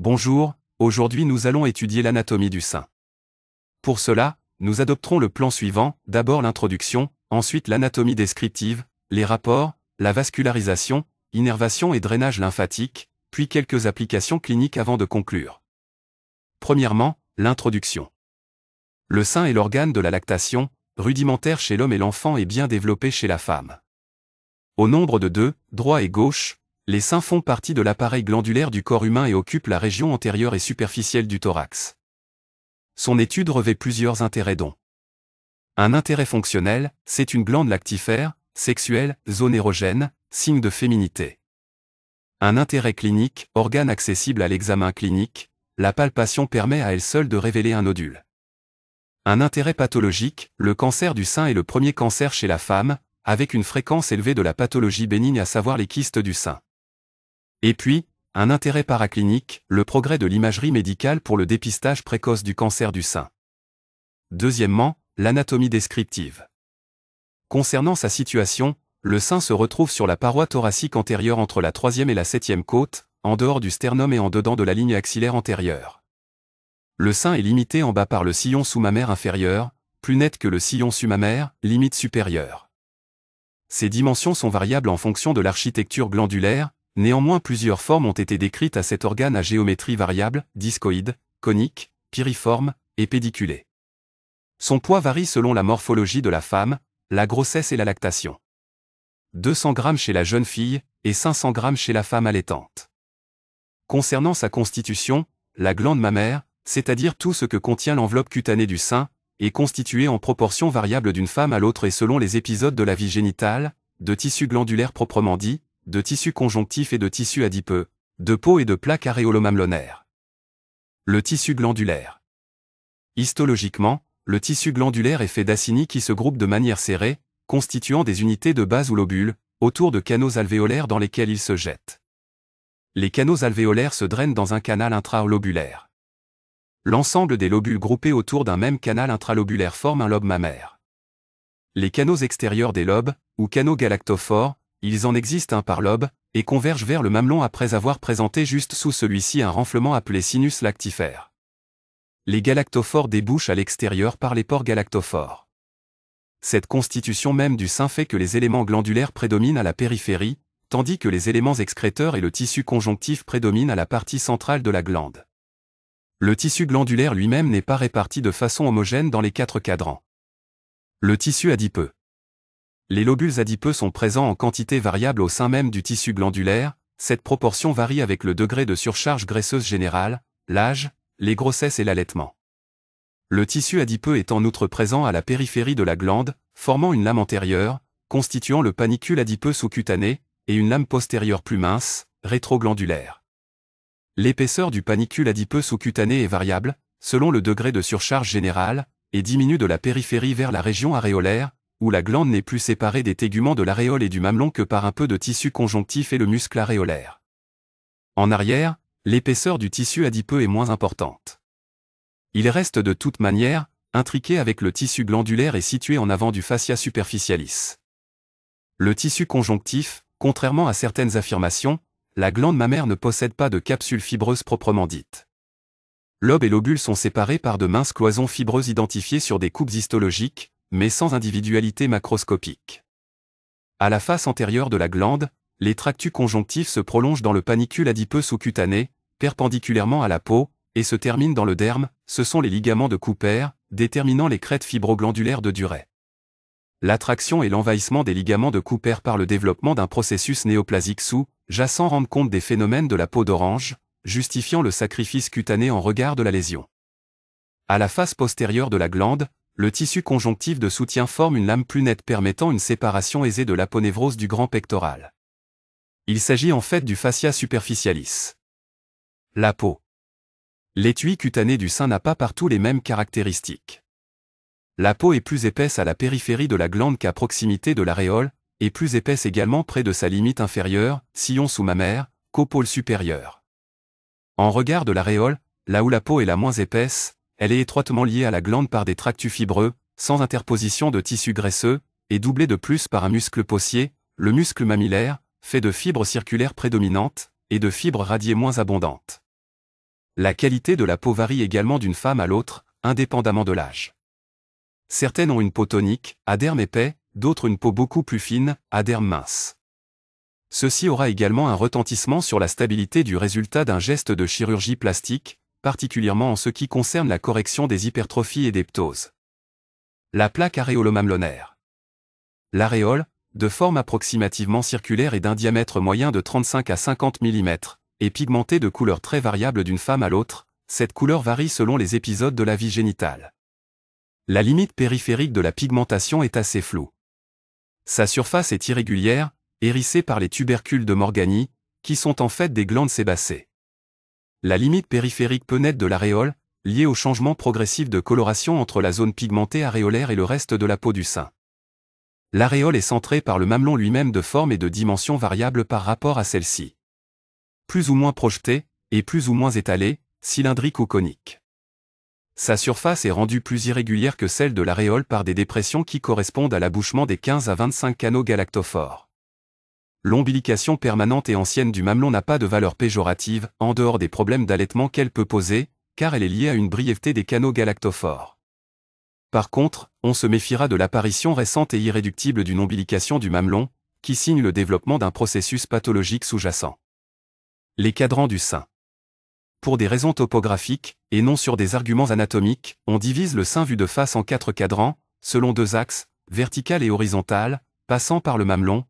Bonjour, aujourd'hui nous allons étudier l'anatomie du sein. Pour cela, nous adopterons le plan suivant, d'abord l'introduction, ensuite l'anatomie descriptive, les rapports, la vascularisation, innervation et drainage lymphatique, puis quelques applications cliniques avant de conclure. Premièrement, l'introduction. Le sein est l'organe de la lactation, rudimentaire chez l'homme et l'enfant et bien développé chez la femme. Au nombre de deux, droit et gauche, les seins font partie de l'appareil glandulaire du corps humain et occupent la région antérieure et superficielle du thorax. Son étude revêt plusieurs intérêts dont un intérêt fonctionnel, c'est une glande lactifère, sexuelle, zone érogène, signe de féminité. Un intérêt clinique, organe accessible à l'examen clinique, la palpation permet à elle seule de révéler un nodule. Un intérêt pathologique, le cancer du sein est le premier cancer chez la femme, avec une fréquence élevée de la pathologie bénigne à savoir les kystes du sein. Et puis, un intérêt paraclinique, le progrès de l'imagerie médicale pour le dépistage précoce du cancer du sein. Deuxièmement, l'anatomie descriptive. Concernant sa situation, le sein se retrouve sur la paroi thoracique antérieure entre la troisième et la septième côte, en dehors du sternum et en dedans de la ligne axillaire antérieure. Le sein est limité en bas par le sillon sous-mammaire inférieur, plus net que le sillon sous limite supérieure. Ses dimensions sont variables en fonction de l'architecture glandulaire, Néanmoins plusieurs formes ont été décrites à cet organe à géométrie variable, discoïde, conique, piriforme et pédiculé. Son poids varie selon la morphologie de la femme, la grossesse et la lactation. 200 g chez la jeune fille et 500 g chez la femme allaitante. Concernant sa constitution, la glande mammaire, c'est-à-dire tout ce que contient l'enveloppe cutanée du sein, est constituée en proportion variable d'une femme à l'autre et selon les épisodes de la vie génitale, de tissu glandulaire proprement dit, de tissu conjonctif et de tissu adipeux, de peau et de plaques aréolomamelonaires. Le tissu glandulaire. Histologiquement, le tissu glandulaire est fait d'acini qui se groupent de manière serrée, constituant des unités de base ou lobules, autour de canaux alvéolaires dans lesquels ils se jettent. Les canaux alvéolaires se drainent dans un canal intralobulaire. L'ensemble des lobules groupés autour d'un même canal intralobulaire forme un lobe mammaire. Les canaux extérieurs des lobes, ou canaux galactophores, ils en existent un par lobe, et convergent vers le mamelon après avoir présenté juste sous celui-ci un renflement appelé sinus lactifère. Les galactophores débouchent à l'extérieur par les pores galactophores. Cette constitution même du sein fait que les éléments glandulaires prédominent à la périphérie, tandis que les éléments excréteurs et le tissu conjonctif prédominent à la partie centrale de la glande. Le tissu glandulaire lui-même n'est pas réparti de façon homogène dans les quatre cadrans. Le tissu adipeux les lobules adipeux sont présents en quantité variable au sein même du tissu glandulaire, cette proportion varie avec le degré de surcharge graisseuse générale, l'âge, les grossesses et l'allaitement. Le tissu adipeux est en outre présent à la périphérie de la glande, formant une lame antérieure, constituant le panicule adipeux sous-cutané, et une lame postérieure plus mince, rétro-glandulaire. L'épaisseur du panicule adipeux sous-cutané est variable, selon le degré de surcharge générale, et diminue de la périphérie vers la région aréolaire, où la glande n'est plus séparée des téguments de l'aréole et du mamelon que par un peu de tissu conjonctif et le muscle aréolaire. En arrière, l'épaisseur du tissu adipeux est moins importante. Il reste de toute manière, intriqué avec le tissu glandulaire et situé en avant du fascia superficialis. Le tissu conjonctif, contrairement à certaines affirmations, la glande mammaire ne possède pas de capsule fibreuse proprement dite. Lobe et lobule sont séparés par de minces cloisons fibreuses identifiées sur des coupes histologiques, mais sans individualité macroscopique. À la face antérieure de la glande, les tractus conjonctifs se prolongent dans le panicule adipeux sous-cutané, perpendiculairement à la peau, et se terminent dans le derme, ce sont les ligaments de Cooper, déterminant les crêtes fibroglandulaires de durée. L'attraction et l'envahissement des ligaments de Cooper par le développement d'un processus néoplasique sous-jacent rendent compte des phénomènes de la peau d'orange, justifiant le sacrifice cutané en regard de la lésion. À la face postérieure de la glande, le tissu conjonctif de soutien forme une lame plus nette permettant une séparation aisée de l'aponévrose du grand pectoral. Il s'agit en fait du fascia superficialis. La peau. L'étui cutané du sein n'a pas partout les mêmes caractéristiques. La peau est plus épaisse à la périphérie de la glande qu'à proximité de l'aréole, et plus épaisse également près de sa limite inférieure, sillon sous-mammaire, qu'au pôle supérieur. En regard de l'aréole, là où la peau est la moins épaisse, elle est étroitement liée à la glande par des tractus fibreux, sans interposition de tissu graisseux, et doublée de plus par un muscle possier, le muscle mammillaire, fait de fibres circulaires prédominantes et de fibres radiées moins abondantes. La qualité de la peau varie également d'une femme à l'autre, indépendamment de l'âge. Certaines ont une peau tonique, à derme épais, d'autres une peau beaucoup plus fine, à derme mince. Ceci aura également un retentissement sur la stabilité du résultat d'un geste de chirurgie plastique, particulièrement en ce qui concerne la correction des hypertrophies et des ptoses. La plaque aréolomamlonaire L'aréole, de forme approximativement circulaire et d'un diamètre moyen de 35 à 50 mm, est pigmentée de couleurs très variables d'une femme à l'autre, cette couleur varie selon les épisodes de la vie génitale. La limite périphérique de la pigmentation est assez floue. Sa surface est irrégulière, hérissée par les tubercules de Morgani, qui sont en fait des glandes sébacées. La limite périphérique peut naître de l'aréole, liée au changement progressif de coloration entre la zone pigmentée aréolaire et le reste de la peau du sein. L'aréole est centrée par le mamelon lui-même de forme et de dimension variables par rapport à celle-ci. Plus ou moins projetée, et plus ou moins étalée, cylindrique ou conique. Sa surface est rendue plus irrégulière que celle de l'aréole par des dépressions qui correspondent à l'abouchement des 15 à 25 canaux galactophores l'ombilication permanente et ancienne du mamelon n'a pas de valeur péjorative, en dehors des problèmes d'allaitement qu'elle peut poser, car elle est liée à une brièveté des canaux galactophores. Par contre, on se méfiera de l'apparition récente et irréductible d'une ombilication du mamelon, qui signe le développement d'un processus pathologique sous-jacent. Les cadrans du sein. Pour des raisons topographiques, et non sur des arguments anatomiques, on divise le sein vu de face en quatre cadrans, selon deux axes, vertical et horizontal, passant par le mamelon,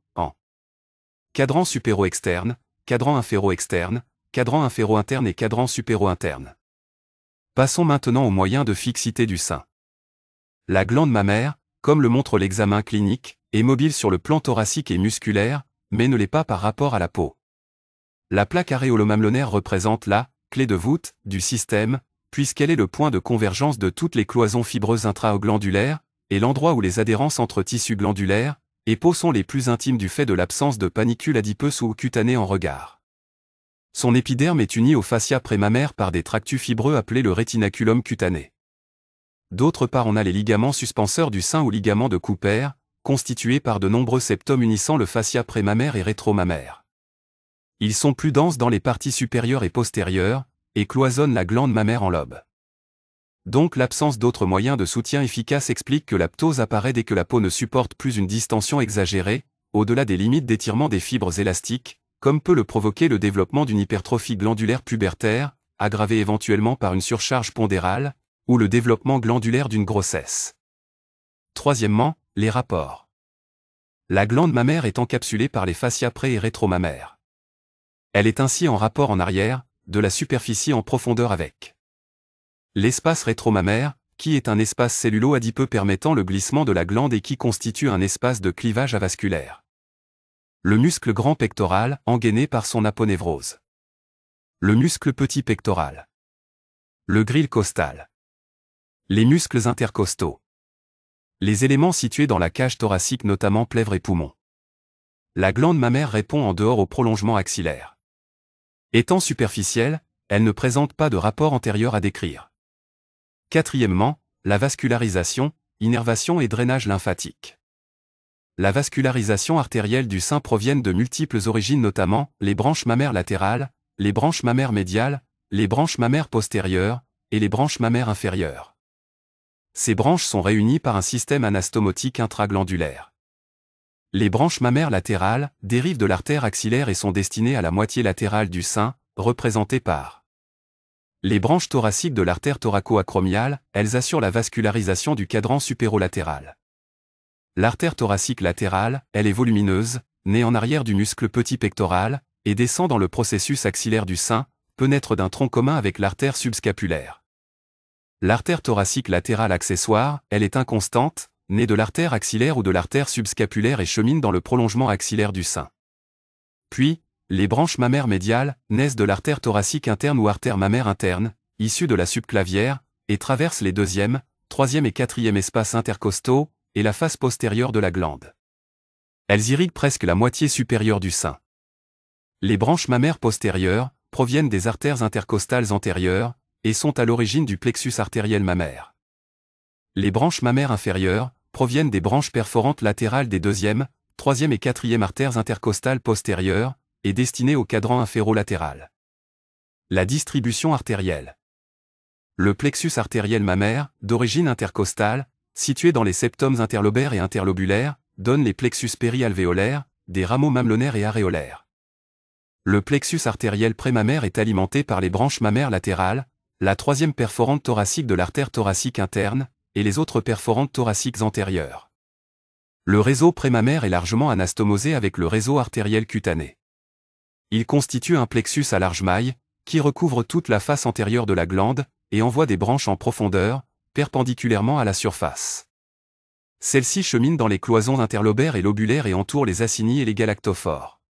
cadran supéro externe, cadran inféro externe, cadran inféro interne et cadran supéro interne. Passons maintenant aux moyens de fixité du sein. La glande mammaire, comme le montre l'examen clinique, est mobile sur le plan thoracique et musculaire, mais ne l'est pas par rapport à la peau. La plaque aréolomamlonaire représente la clé de voûte du système, puisqu'elle est le point de convergence de toutes les cloisons fibreuses intra-glandulaires et l'endroit où les adhérences entre tissus glandulaires, peaux sont les plus intimes du fait de l'absence de panicules adipeux ou cutanées en regard. Son épiderme est uni au fascia prémammaire par des tractus fibreux appelés le rétinaculum cutané. D'autre part, on a les ligaments suspenseurs du sein ou ligaments de Cooper, constitués par de nombreux septums unissant le fascia prémammaire et rétromammaire. Ils sont plus denses dans les parties supérieures et postérieures, et cloisonnent la glande mammaire en lobe. Donc l'absence d'autres moyens de soutien efficace explique que la ptose apparaît dès que la peau ne supporte plus une distension exagérée, au-delà des limites d'étirement des fibres élastiques, comme peut le provoquer le développement d'une hypertrophie glandulaire pubertaire, aggravée éventuellement par une surcharge pondérale, ou le développement glandulaire d'une grossesse. Troisièmement, les rapports. La glande mammaire est encapsulée par les fascias pré- et rétromammaires. Elle est ainsi en rapport en arrière, de la superficie en profondeur avec. L'espace rétromammaire, qui est un espace cellulo-adipeux permettant le glissement de la glande et qui constitue un espace de clivage avasculaire. Le muscle grand pectoral, engainé par son aponévrose. Le muscle petit pectoral. Le grille costal. Les muscles intercostaux. Les éléments situés dans la cage thoracique notamment plèvre et poumon. La glande mammaire répond en dehors au prolongement axillaire. Étant superficielle, elle ne présente pas de rapport antérieur à décrire. Quatrièmement, la vascularisation, innervation et drainage lymphatique. La vascularisation artérielle du sein provient de multiples origines notamment les branches mammaires latérales, les branches mammaires médiales, les branches mammaires postérieures et les branches mammaires inférieures. Ces branches sont réunies par un système anastomotique intraglandulaire. Les branches mammaires latérales dérivent de l'artère axillaire et sont destinées à la moitié latérale du sein, représentée par les branches thoraciques de l'artère thoraco-acromiale, elles assurent la vascularisation du cadran supérolatéral. L'artère thoracique latérale, elle est volumineuse, née en arrière du muscle petit pectoral, et descend dans le processus axillaire du sein, peut naître d'un tronc commun avec l'artère subscapulaire. L'artère thoracique latérale accessoire, elle est inconstante, née de l'artère axillaire ou de l'artère subscapulaire et chemine dans le prolongement axillaire du sein. Puis, les branches mammaires médiales naissent de l'artère thoracique interne ou artère mammaire interne, issue de la subclavière, et traversent les deuxième, troisième et quatrième espaces intercostaux, et la face postérieure de la glande. Elles irriguent presque la moitié supérieure du sein. Les branches mammaires postérieures proviennent des artères intercostales antérieures et sont à l'origine du plexus artériel mammaire. Les branches mammaires inférieures proviennent des branches perforantes latérales des deuxième, troisième et quatrième artères intercostales postérieures est destiné au cadran inférolatéral. La distribution artérielle. Le plexus artériel mammaire, d'origine intercostale, situé dans les septums interlobaires et interlobulaires, donne les plexus périalvéolaires, des rameaux mamelonaires et aréolaires. Le plexus artériel prémammaire est alimenté par les branches mammaires latérales, la troisième perforante thoracique de l'artère thoracique interne, et les autres perforantes thoraciques antérieures. Le réseau prémammaire est largement anastomosé avec le réseau artériel cutané. Il constitue un plexus à large maille, qui recouvre toute la face antérieure de la glande, et envoie des branches en profondeur, perpendiculairement à la surface. Celles-ci cheminent dans les cloisons interlobaires et lobulaires et entourent les acini et les galactophores.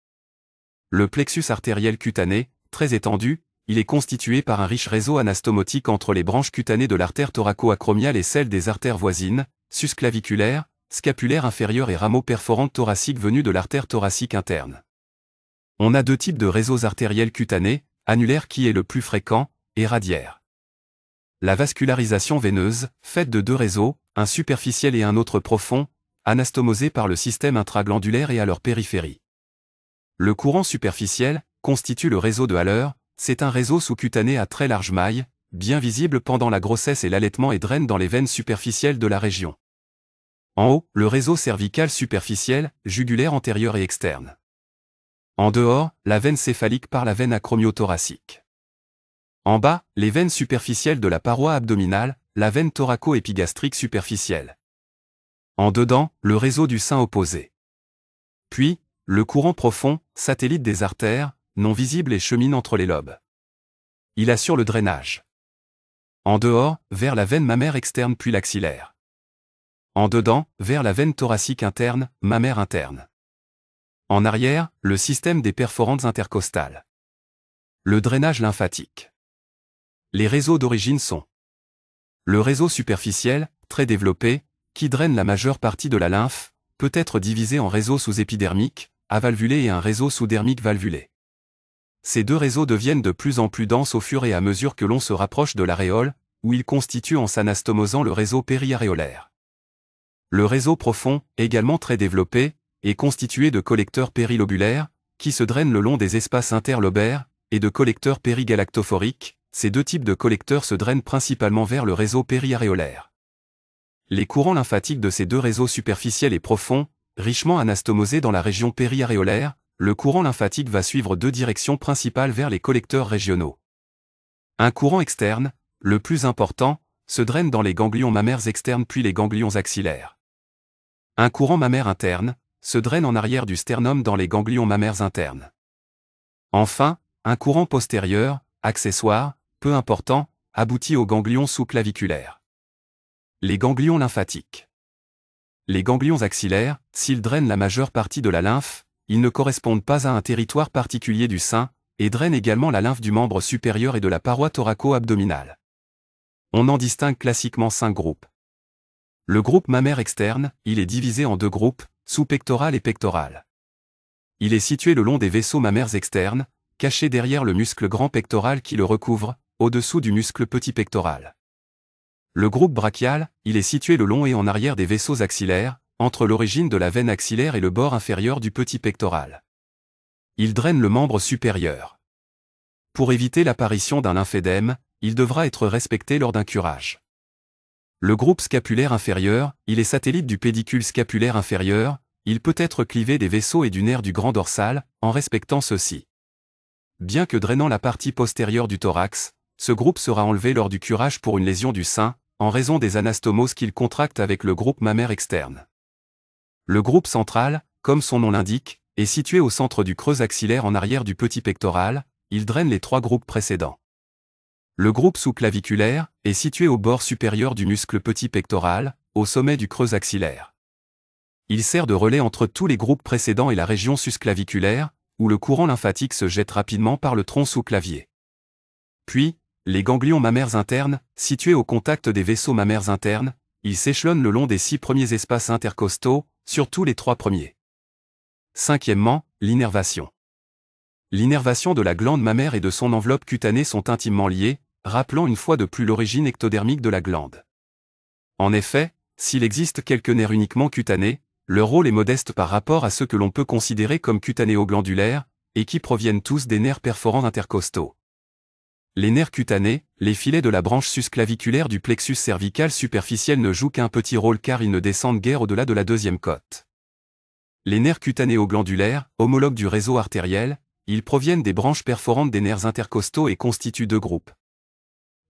Le plexus artériel cutané, très étendu, il est constitué par un riche réseau anastomotique entre les branches cutanées de l'artère thoraco-acromiale et celles des artères voisines, susclaviculaires, scapulaires inférieures et rameaux perforantes thoraciques venus de l'artère thoracique interne. On a deux types de réseaux artériels cutanés, annulaire qui est le plus fréquent, et radiaire. La vascularisation veineuse, faite de deux réseaux, un superficiel et un autre profond, anastomosés par le système intraglandulaire et à leur périphérie. Le courant superficiel constitue le réseau de Haller, c'est un réseau sous-cutané à très large maille, bien visible pendant la grossesse et l'allaitement et draine dans les veines superficielles de la région. En haut, le réseau cervical superficiel, jugulaire antérieur et externe. En dehors, la veine céphalique par la veine acromiothoracique. En bas, les veines superficielles de la paroi abdominale, la veine thoraco-épigastrique superficielle. En dedans, le réseau du sein opposé. Puis, le courant profond, satellite des artères, non visible et chemine entre les lobes. Il assure le drainage. En dehors, vers la veine mammaire externe puis l'axillaire. En dedans, vers la veine thoracique interne, mammaire interne. En arrière, le système des perforantes intercostales. Le drainage lymphatique. Les réseaux d'origine sont le réseau superficiel, très développé, qui draine la majeure partie de la lymphe, peut être divisé en réseaux sous-épidermiques, avalvulés et un réseau sous-dermique valvulé. Ces deux réseaux deviennent de plus en plus denses au fur et à mesure que l'on se rapproche de l'aréole, où ils constituent en s'anastomosant le réseau périaréolaire. Le réseau profond, également très développé, est constitué de collecteurs périlobulaires, qui se drainent le long des espaces interlobaires, et de collecteurs périgalactophoriques, ces deux types de collecteurs se drainent principalement vers le réseau périaréolaire. Les courants lymphatiques de ces deux réseaux superficiels et profonds, richement anastomosés dans la région périaréolaire, le courant lymphatique va suivre deux directions principales vers les collecteurs régionaux. Un courant externe, le plus important, se draine dans les ganglions mammaires externes puis les ganglions axillaires. Un courant mammaire interne, se draine en arrière du sternum dans les ganglions mammaires internes. Enfin, un courant postérieur, accessoire, peu important, aboutit aux ganglions sous-claviculaires. Les ganglions lymphatiques. Les ganglions axillaires, s'ils drainent la majeure partie de la lymphe, ils ne correspondent pas à un territoire particulier du sein, et drainent également la lymphe du membre supérieur et de la paroi thoraco-abdominale. On en distingue classiquement cinq groupes. Le groupe mammaire externe, il est divisé en deux groupes, sous-pectoral et pectoral. Il est situé le long des vaisseaux mammaires externes, caché derrière le muscle grand pectoral qui le recouvre, au-dessous du muscle petit pectoral. Le groupe brachial, il est situé le long et en arrière des vaisseaux axillaires, entre l'origine de la veine axillaire et le bord inférieur du petit pectoral. Il draine le membre supérieur. Pour éviter l'apparition d'un lymphédème, il devra être respecté lors d'un curage. Le groupe scapulaire inférieur, il est satellite du pédicule scapulaire inférieur, il peut être clivé des vaisseaux et du nerf du grand dorsal, en respectant ceux-ci. Bien que drainant la partie postérieure du thorax, ce groupe sera enlevé lors du curage pour une lésion du sein, en raison des anastomoses qu'il contracte avec le groupe mammaire externe. Le groupe central, comme son nom l'indique, est situé au centre du creux axillaire en arrière du petit pectoral, il draine les trois groupes précédents. Le groupe sous-claviculaire est situé au bord supérieur du muscle petit pectoral, au sommet du creux axillaire. Il sert de relais entre tous les groupes précédents et la région susclaviculaire, où le courant lymphatique se jette rapidement par le tronc sous-clavier. Puis, les ganglions mammaires internes, situés au contact des vaisseaux mammaires internes, ils s'échelonnent le long des six premiers espaces intercostaux, surtout les trois premiers. Cinquièmement, l'innervation. L'innervation de la glande mammaire et de son enveloppe cutanée sont intimement liées, rappelant une fois de plus l'origine ectodermique de la glande. En effet, s'il existe quelques nerfs uniquement cutanés, leur rôle est modeste par rapport à ceux que l'on peut considérer comme cutanéoglandulaires et qui proviennent tous des nerfs perforants intercostaux. Les nerfs cutanés, les filets de la branche susclaviculaire du plexus cervical superficiel ne jouent qu'un petit rôle car ils ne descendent guère au-delà de la deuxième côte. Les nerfs cutanéoglandulaires, homologues du réseau artériel, ils proviennent des branches perforantes des nerfs intercostaux et constituent deux groupes,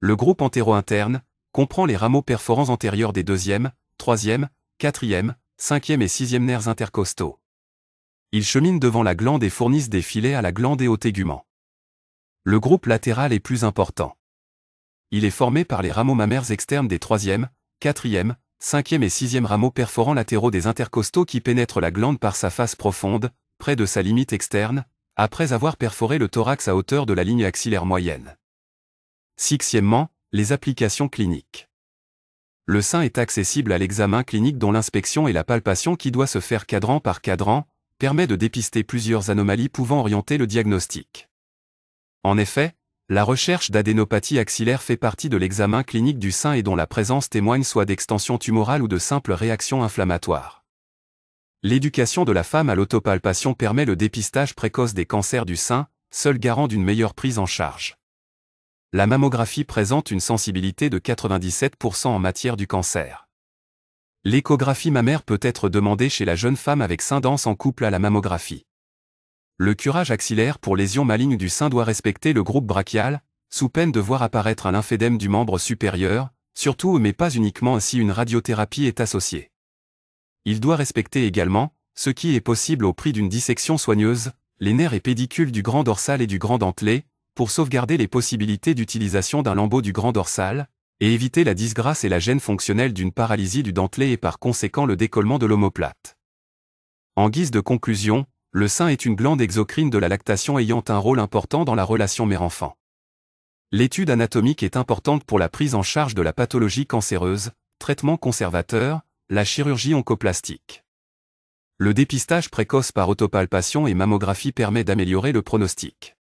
le groupe antéro-interne comprend les rameaux perforants antérieurs des deuxième, troisième, quatrième, cinquième et sixième nerfs intercostaux. Ils cheminent devant la glande et fournissent des filets à la glande et au tégument. Le groupe latéral est plus important. Il est formé par les rameaux mammaires externes des troisième, quatrième, cinquième et sixième rameaux perforants latéraux des intercostaux qui pénètrent la glande par sa face profonde, près de sa limite externe, après avoir perforé le thorax à hauteur de la ligne axillaire moyenne. Sixièmement, les applications cliniques. Le sein est accessible à l'examen clinique dont l'inspection et la palpation qui doit se faire cadran par cadran, permet de dépister plusieurs anomalies pouvant orienter le diagnostic. En effet, la recherche d'adénopathie axillaire fait partie de l'examen clinique du sein et dont la présence témoigne soit d'extension tumorale ou de simples réactions inflammatoires. L'éducation de la femme à l'autopalpation permet le dépistage précoce des cancers du sein, seul garant d'une meilleure prise en charge la mammographie présente une sensibilité de 97% en matière du cancer. L'échographie mammaire peut être demandée chez la jeune femme avec sein dense en couple à la mammographie. Le curage axillaire pour lésions malignes du sein doit respecter le groupe brachial, sous peine de voir apparaître un lymphédème du membre supérieur, surtout mais pas uniquement si une radiothérapie est associée. Il doit respecter également, ce qui est possible au prix d'une dissection soigneuse, les nerfs et pédicules du grand dorsal et du grand dentelé, pour sauvegarder les possibilités d'utilisation d'un lambeau du grand dorsal, et éviter la disgrâce et la gêne fonctionnelle d'une paralysie du dentelé et par conséquent le décollement de l'omoplate. En guise de conclusion, le sein est une glande exocrine de la lactation ayant un rôle important dans la relation mère-enfant. L'étude anatomique est importante pour la prise en charge de la pathologie cancéreuse, traitement conservateur, la chirurgie oncoplastique. Le dépistage précoce par autopalpation et mammographie permet d'améliorer le pronostic.